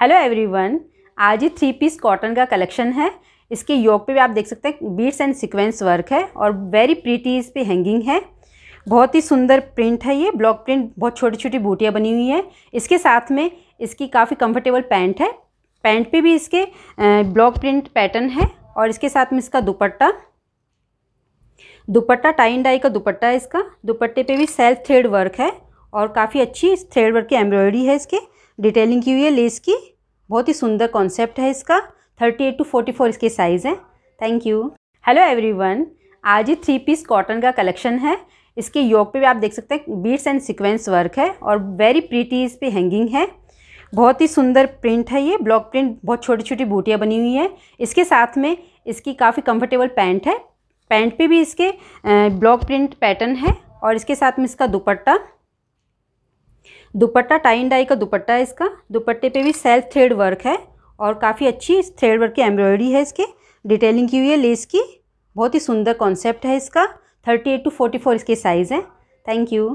hello everyone आज ये three piece cotton का कलेक्शन है इसके योग पे भी आप देख सकते हैं बीट्स एंड सीक्वेंस वर्क है और वेरी प्रीटी इस पे हैंगिंग है बहुत ही सुंदर प्रिंट है ये ब्लॉक प्रिंट बहुत छोटी छोटी बूटियाँ बनी हुई है इसके साथ में इसकी काफ़ी कंफर्टेबल पैंट है पैंट पे भी इसके ब्लॉक प्रिंट पैटर्न है और इसके साथ में इसका दुपट्टा दुपट्टा टाइन डाई का दुपट्टा है इसका दुपट्टे पे भी सेल्फ थ्रेड वर्क है और काफ़ी अच्छी थ्रेड वर्क की एम्ब्रॉयडरी है इसके डिटेलिंग की हुई है लेस की बहुत ही सुंदर कॉन्सेप्ट है इसका thirty eight to forty four इसके साइज़ है थैंक यू हेलो एवरीवन आज ही थ्री पीस कॉटन का कलेक्शन है इसके योग पे भी आप देख सकते हैं बीट्स एंड सीक्वेंस वर्क है और वेरी प्रीटी इस पे हैंगिंग है बहुत ही सुंदर प्रिंट है ये ब्लॉक प्रिंट बहुत छोटी छोटी बूटियाँ बनी हुई है इसके साथ में इसकी काफ़ी कम्फर्टेबल पैंट है पैंट पर भी इसके ब्लॉक प्रिंट पैटर्न है और इसके साथ में इसका दुपट्टा दुपट्टा टाइन डाई का दुपट्टा है इसका दुपट्टे पे भी सेल्फ थ्रेड वर्क है और काफ़ी अच्छी थ्रेड वर्क की एम्ब्रॉयडरी है इसके डिटेलिंग की हुई है लेस की बहुत ही सुंदर कॉन्सेप्ट है इसका thirty eight to forty four इसके साइज़ है थैंक यू